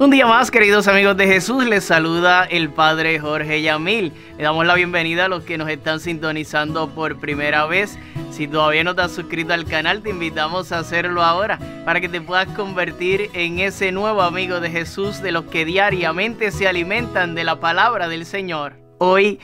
Un día más, queridos amigos de Jesús, les saluda el Padre Jorge Yamil. Le damos la bienvenida a los que nos están sintonizando por primera vez. Si todavía no te has suscrito al canal, te invitamos a hacerlo ahora para que te puedas convertir en ese nuevo amigo de Jesús de los que diariamente se alimentan de la palabra del Señor. Hoy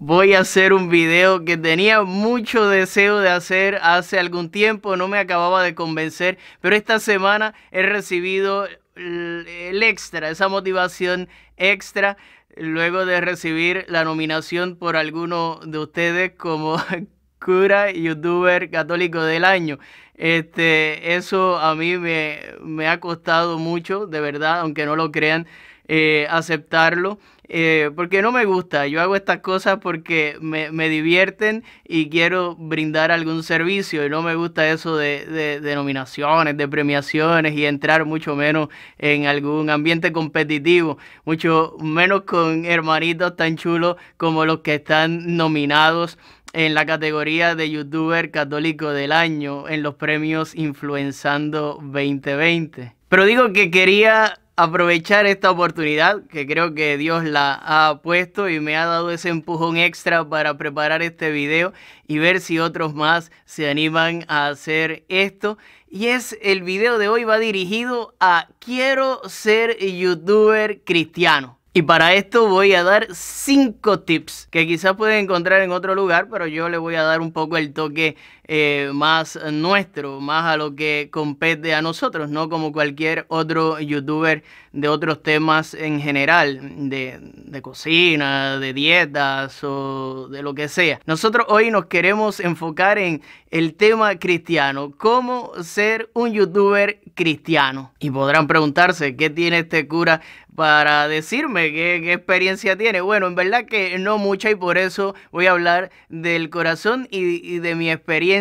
voy a hacer un video que tenía mucho deseo de hacer hace algún tiempo, no me acababa de convencer, pero esta semana he recibido el extra, esa motivación extra luego de recibir la nominación por alguno de ustedes como cura youtuber católico del año. Este, eso a mí me, ha costado mucho, de verdad, aunque no lo crean, eh, aceptarlo. Eh, porque no me gusta. Yo hago estas cosas porque me, divierten y quiero brindar algún servicio. Y no me gusta eso de, de, de nominaciones, de premiaciones y entrar mucho menos en algún ambiente competitivo. Mucho menos con hermanitos tan chulos como los que están nominados en la categoría de youtuber católico del año en los premios Influenzando 2020. Pero digo que quería aprovechar esta oportunidad que creo que Dios la ha puesto y me ha dado ese empujón extra para preparar este video y ver si otros más se animan a hacer esto. Y es el video de hoy va dirigido a quiero ser youtuber cristiano. Y para esto voy a dar 5 tips que quizás pueden encontrar en otro lugar, pero yo le voy a dar un poco el toque eh, más nuestro, más a lo que compete a nosotros, no como cualquier otro youtuber de otros temas en general, de, cocina, de dietas o de lo que sea. Nosotros hoy nos queremos enfocar en el tema cristiano, cómo ser un youtuber cristiano. Y podrán preguntarse, ¿qué tiene este cura para decirme qué, experiencia tiene. Bueno, en verdad que no mucha y por eso voy a hablar del corazón y de mi experiencia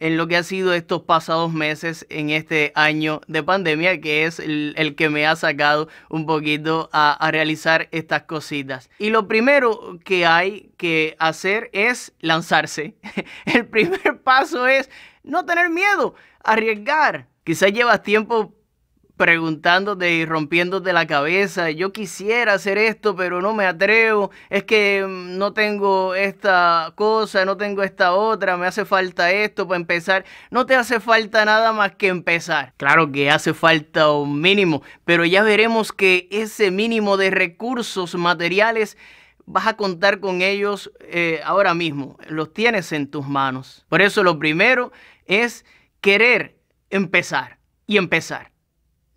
en lo que ha sido estos pasados meses en este año de pandemia, que es el, que me ha sacado un poquito a, a realizar estas cositas. Y lo primero que hay que hacer es lanzarse. el primer paso es no tener miedo, arriesgar. Quizás llevas tiempo preguntándote y rompiéndote la cabeza, yo quisiera hacer esto, pero no me atrevo, es que mm, no tengo esta cosa, no tengo esta otra, me hace falta esto para empezar, no te hace falta nada más que empezar. Claro que hace falta un mínimo, pero ya veremos que ese mínimo de recursos materiales vas a contar con ellos eh, ahora mismo, los tienes en tus manos. Por eso lo primero es querer empezar y empezar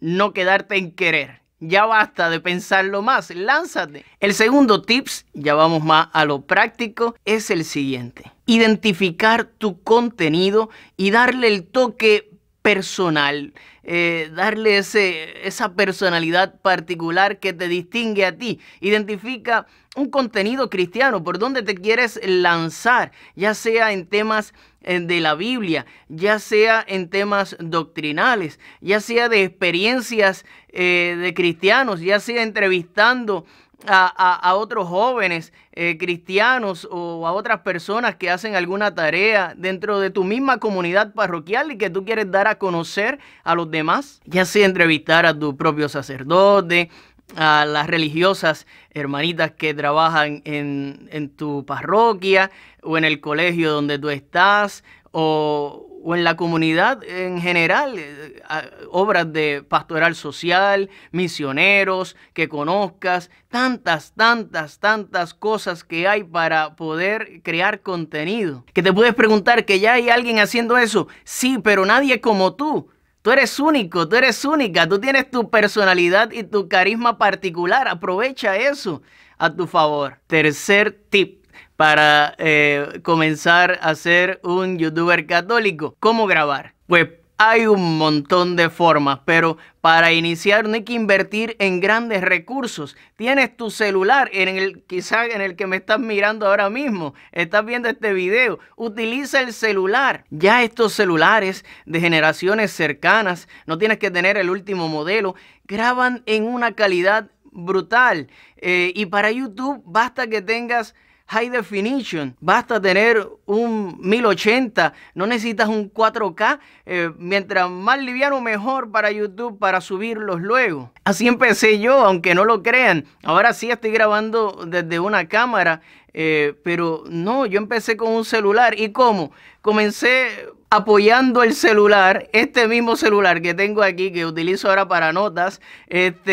no quedarte en querer. Ya basta de pensarlo más, lánzate. El segundo tips, ya vamos más a lo práctico, es el siguiente. Identificar tu contenido y darle el toque personal, eh, darle ese, esa personalidad particular que te distingue a ti. Identifica un contenido cristiano por donde te quieres lanzar, ya sea en temas eh, de la Biblia, ya sea en temas doctrinales, ya sea de experiencias eh, de cristianos, ya sea entrevistando a, otros jóvenes eh, cristianos o a otras personas que hacen alguna tarea dentro de tu misma comunidad parroquial y que tú quieres dar a conocer a los demás, ya sea entrevistar a tu propio sacerdote, a las religiosas hermanitas que trabajan en, en tu parroquia o en el colegio donde tú estás o, o en la comunidad en general, eh, obras de pastoral social, misioneros, que conozcas, tantas, tantas, tantas cosas que hay para poder crear contenido. Que te puedes preguntar que ya hay alguien haciendo eso. Sí, pero nadie como tú. Tú eres único, tú eres única, tú tienes tu personalidad y tu carisma particular. Aprovecha eso a tu favor. Tercer tip para eh, comenzar a ser un youtuber católico. ¿Cómo grabar? Pues hay un montón de formas, pero para iniciar no hay que invertir en grandes recursos. Tienes tu celular, en el, quizá en el que me estás mirando ahora mismo, estás viendo este video. Utiliza el celular. Ya estos celulares de generaciones cercanas, no tienes que tener el último modelo, graban en una calidad brutal. Eh, y para YouTube basta que tengas high definition. Basta tener un 1080, no necesitas un 4K. Eh, mientras más liviano, mejor para YouTube para subirlos luego. Así empecé yo, aunque no lo crean. Ahora sí estoy grabando desde una cámara, eh, pero no, yo empecé con un celular. ¿Y cómo? Comencé apoyando el celular, este mismo celular que tengo aquí, que utilizo ahora para notas, este,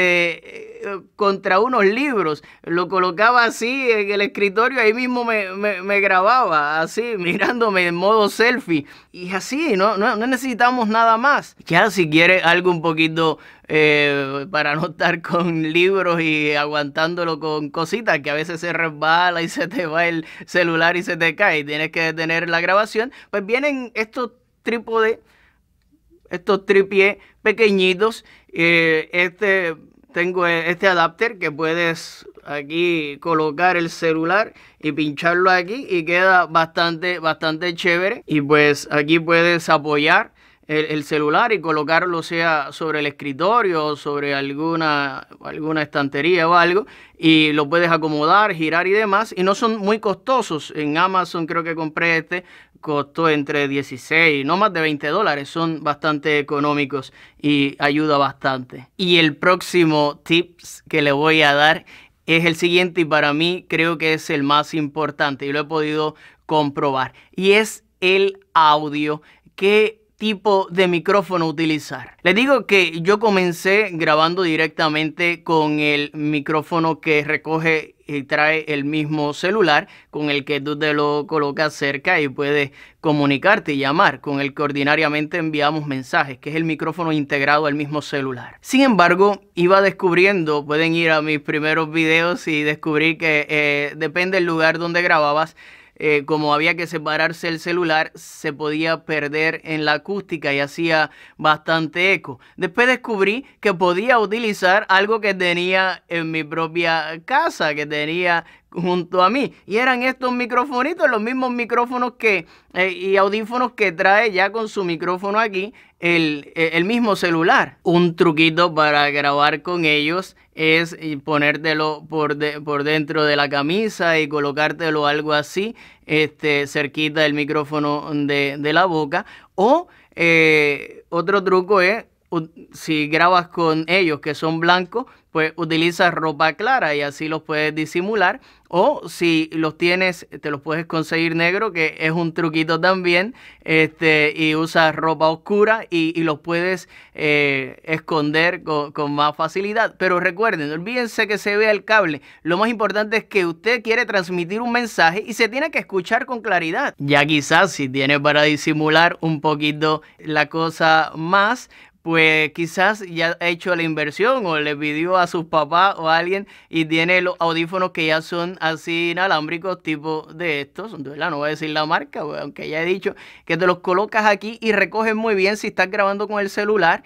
eh, contra unos libros. Lo colocaba así en el escritorio, ahí mismo me, grababa, así, mirándome en modo selfie. Y así, no, no, no necesitamos nada más. Ya si quieres algo un poquito eh, para no estar con libros y aguantándolo con cositas que a veces se resbala y se te va el celular y se te cae y tienes que detener la grabación, pues vienen estos trípodes, estos tripies pequeñitos, eh, este tengo e, este adapter que puedes aquí colocar el celular y pincharlo aquí y queda bastante bastante chévere y pues aquí puedes apoyar el, celular y colocarlo sea sobre el escritorio o sobre alguna, alguna estantería o algo y lo puedes acomodar, girar y demás y no son muy costosos. En Amazon creo que compré este, costó entre 16, no más de 20 dólares, son bastante económicos y ayuda bastante. Y el próximo tips que le voy a dar es el siguiente y para mí creo que es el más importante y lo he podido comprobar y es el audio que tipo de micrófono utilizar. Les digo que yo comencé grabando directamente con el micrófono que recoge y trae el mismo celular con el que tú te lo colocas cerca y puedes comunicarte y llamar, con el que ordinariamente enviamos mensajes, que es el micrófono integrado al mismo celular. Sin embargo, iba descubriendo, pueden ir a mis primeros videos y descubrir que eh, depende del lugar donde grababas, eh, como había que separarse el celular, se podía perder en la acústica y hacía bastante eco. Después descubrí que podía utilizar algo que tenía en mi propia casa, que tenía junto a mí. Y eran estos microfonitos, los mismos micrófonos que eh, y audífonos que trae ya con su micrófono aquí el, eh, el, mismo celular. Un truquito para grabar con ellos es eh, ponértelo por, de, por dentro de la camisa y colocártelo algo así, este, cerquita del micrófono de, de la boca. O otro truco es si grabas con ellos que son blancos, pues utilizas ropa clara y así los puedes disimular. O si los tienes, te los puedes conseguir negro, que es un truquito también, este, y usas ropa oscura y, los puedes eh, esconder con, más facilidad. Pero recuerden, olvídense que se vea el cable. Lo más importante es que usted quiere transmitir un mensaje y se tiene que escuchar con claridad. Ya quizás si tiene para disimular un poquito la cosa más, pues quizás ya ha hecho la inversión o le pidió a sus papás o a alguien y tiene los audífonos que ya son así inalámbricos, tipo de estos. Entonces No voy a decir la marca, aunque ya he dicho que te los colocas aquí y recogen muy bien si estás grabando con el celular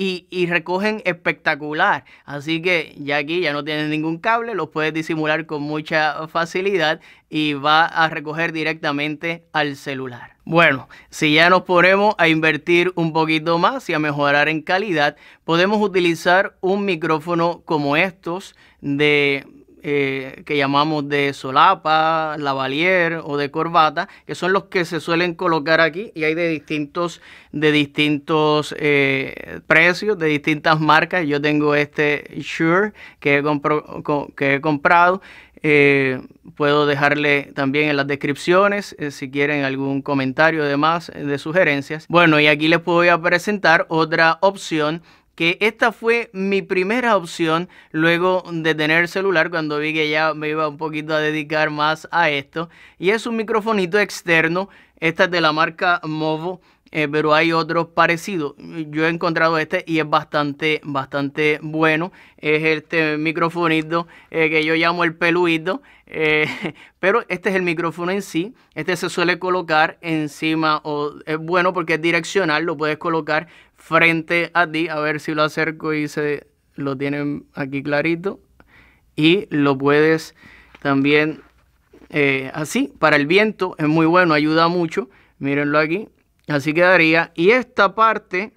y, recogen espectacular. Así que ya aquí ya no tienes ningún cable, los puedes disimular con mucha facilidad y va a recoger directamente al celular. Bueno, si ya nos ponemos a invertir un poquito más y a mejorar en calidad, podemos utilizar un micrófono como estos de eh, que llamamos de solapa, lavalier o de corbata, que son los que se suelen colocar aquí y hay de distintos, de distintos eh, precios, de distintas marcas. Yo tengo este Sure que he, que he comprado. Eh, puedo dejarle también en las descripciones si quieren algún comentario, además de sugerencias. Bueno, y aquí les voy a presentar otra opción que esta fue mi primera opción luego de tener celular cuando vi que ya me iba un poquito a dedicar más a esto. Y es un microfonito externo esta es de la marca Movo, eh, pero hay otros parecidos. Yo he encontrado este y es bastante, bastante bueno. Es este microfonito eh, que yo llamo el peluito. Eh, pero este es el micrófono en sí. Este se suele colocar encima, o es bueno porque es direccional, lo puedes colocar frente a ti. A ver si lo acerco y se lo tienen aquí clarito. Y lo puedes también eh, así, para el viento es muy bueno, ayuda mucho, mírenlo aquí, así quedaría. Y esta parte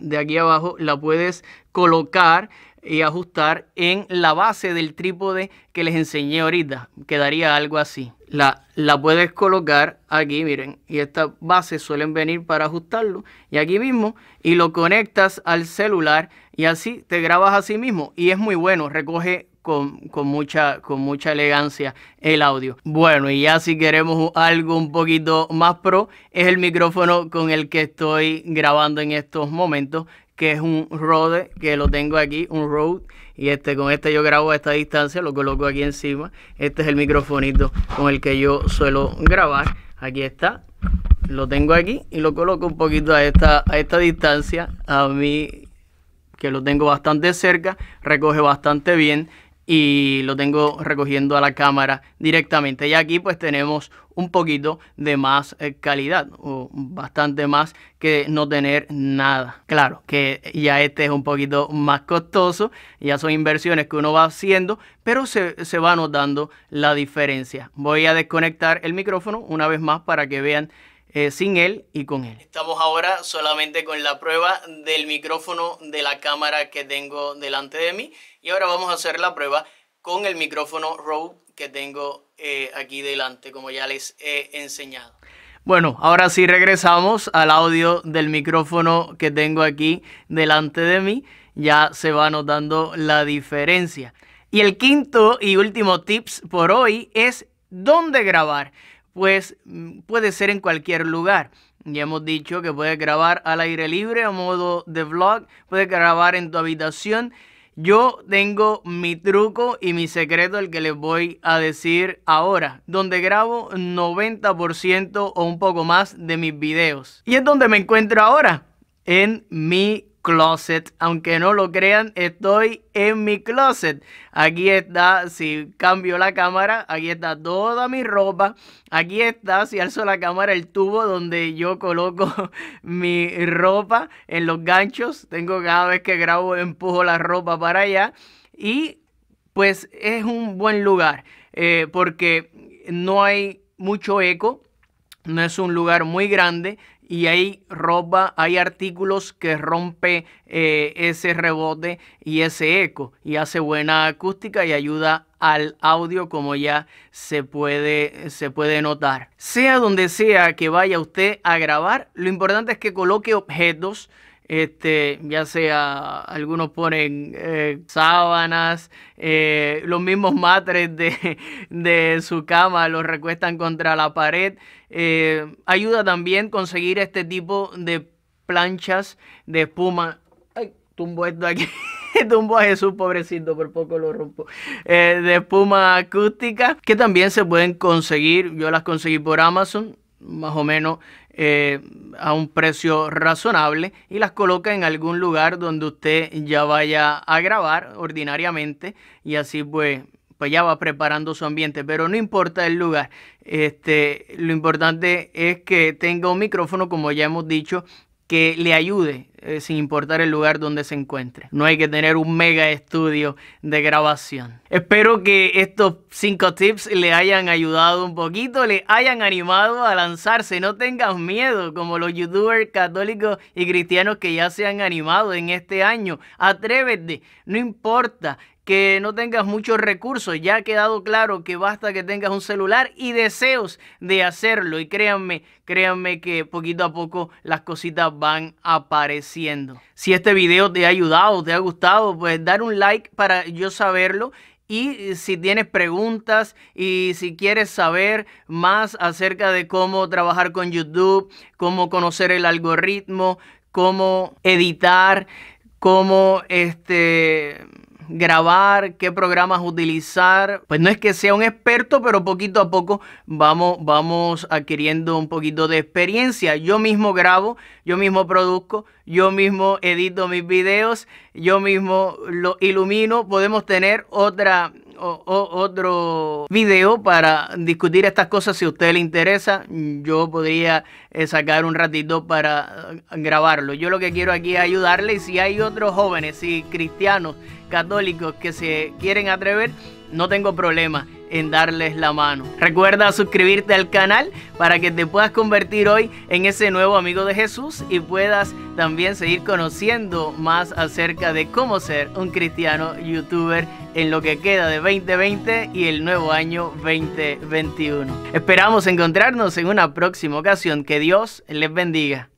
de aquí abajo la puedes colocar y ajustar en la base del trípode que les enseñé ahorita. Quedaría algo así. La, la puedes colocar aquí, miren, y estas bases suelen venir para ajustarlo. Y aquí mismo, y lo conectas al celular y así te grabas a sí mismo. Y es muy bueno, recoge con, mucha, con mucha elegancia el audio. Bueno, y ya si queremos algo un poquito más pro, es el micrófono con el que estoy grabando en estos momentos, que es un Rode, que lo tengo aquí, un Rode. Y este, con este yo grabo a esta distancia, lo coloco aquí encima. Este es el microfonito con el que yo suelo grabar. Aquí está. Lo tengo aquí y lo coloco un poquito a esta, a esta distancia. A mí, que lo tengo bastante cerca, recoge bastante bien y lo tengo recogiendo a la cámara directamente. Y aquí pues tenemos un poquito de más eh, calidad o bastante más que no tener nada. Claro que ya este es un poquito más costoso, ya son inversiones que uno va haciendo, pero se, se va notando la diferencia. Voy a desconectar el micrófono una vez más para que vean eh, sin él y con él. Estamos ahora solamente con la prueba del micrófono de la cámara que tengo delante de mí y ahora vamos a hacer la prueba con el micrófono Rode que tengo eh, aquí delante, como ya les he enseñado. Bueno, ahora sí regresamos al audio del micrófono que tengo aquí delante de mí. Ya se va notando la diferencia. Y el quinto y último tips por hoy es dónde grabar pues mm, puede ser en cualquier lugar. Ya hemos dicho que puedes grabar al aire libre a modo de vlog, puedes grabar en tu habitación. Yo tengo mi truco y mi secreto, el que les voy a decir ahora, donde grabo 90% o un poco más de mis videos. Y es donde me encuentro ahora, en mi closet. Aunque no lo crean, estoy en mi closet. Aquí está, si cambio la cámara, aquí está toda mi ropa. Aquí está, si alzo la cámara, el tubo donde yo coloco mi ropa en los ganchos. Tengo cada vez que grabo, empujo la ropa para allá. Y pues es un buen lugar eh, porque no hay mucho eco. No es un lugar muy grande, y hay ropa, hay artículos que rompe eh, ese rebote y ese eco y hace buena acústica y ayuda al audio como ya se puede, se puede notar. Sea donde sea que vaya usted a grabar, lo importante es que coloque objetos este, ya sea algunos ponen eh, sábanas, eh, los mismos matres de, su cama los recuestan contra la pared. Eh, ayuda también conseguir este tipo de planchas de espuma. Ay, tumbo esto aquí tumbo a Jesús, pobrecito, por poco lo rompo. de espuma acústica, que también se pueden conseguir. Yo las conseguí por Amazon, más o menos eh, a un precio razonable y las coloca en algún lugar donde usted ya vaya a grabar ordinariamente y así pues pues ya va preparando su ambiente, pero no importa el lugar. Este, lo importante es que tenga un micrófono, como ya hemos dicho, que le ayude eh, sin importar el lugar donde se encuentre. No hay que tener un mega estudio de grabación. Espero que estos cinco tips le hayan ayudado un poquito, le hayan animado a lanzarse. No tengas miedo, como los youtubers católicos y cristianos que ya se han animado en este año. Atrévete, no importa que no tengas muchos recursos. Ya ha quedado claro que basta que tengas un celular y deseos de hacerlo. Y créanme, créanme que poquito a poco las cositas van a aparecer. Si este video te ha ayudado, te ha gustado, pues dar un like para yo saberlo. Y eh, si tienes preguntas y si quieres saber más acerca de cómo trabajar con YouTube, cómo conocer el algoritmo, cómo editar, cómo este grabar, qué programas utilizar. Pues no es que sea un experto, pero poquito a poco vamos, vamos adquiriendo un poquito de experiencia. Yo mismo grabo, yo mismo produzco, yo mismo edito mis videos, yo mismo lo ilumino. Podemos tener otra otro video para discutir estas cosas si a usted le interesa. Yo podría eh, sacar un ratito para eh, grabarlo. Yo lo que quiero aquí es ayudarle y si hay otros jóvenes, y cristianos, católicos que se quieren atrever, no tengo problema en darles la mano. Recuerda suscribirte al canal para que te puedas convertir hoy en ese nuevo amigo de Jesús y puedas también seguir conociendo más acerca de cómo ser un cristiano youtuber en lo que queda de 2020 y el nuevo año 2021. Esperamos encontrarnos en una próxima ocasión. Que Dios les bendiga.